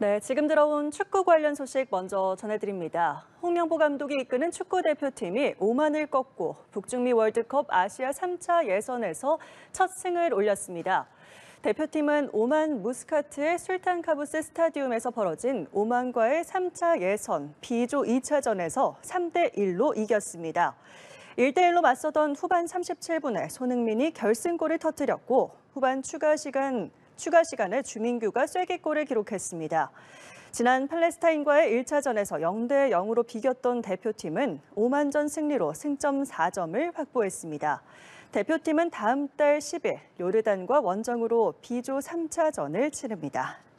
네, 지금 들어온 축구 관련 소식 먼저 전해드립니다. 홍명보 감독이 이끄는 축구 대표팀이 오만을 꺾고 북중미 월드컵 아시아 3차 예선에서 첫 승을 올렸습니다. 대표팀은 오만 무스카트의 술탄 카부스 스타디움에서 벌어진 오만과의 3차 예선 B조 2차전에서 3대 1로 이겼습니다. 1대1로 맞서던 후반 37분에 손흥민이 결승골을 터뜨렸고 후반 추가 시간 추가 시간에 주민규가 쐐기골을 기록했습니다. 지난 팔레스타인과의 1차전에서 0대 0으로 비겼던 대표팀은 5만 전 승리로 승점 4점을 확보했습니다. 대표팀은 다음 달 10일 요르단과 원정으로 B조 3차전을 치릅니다.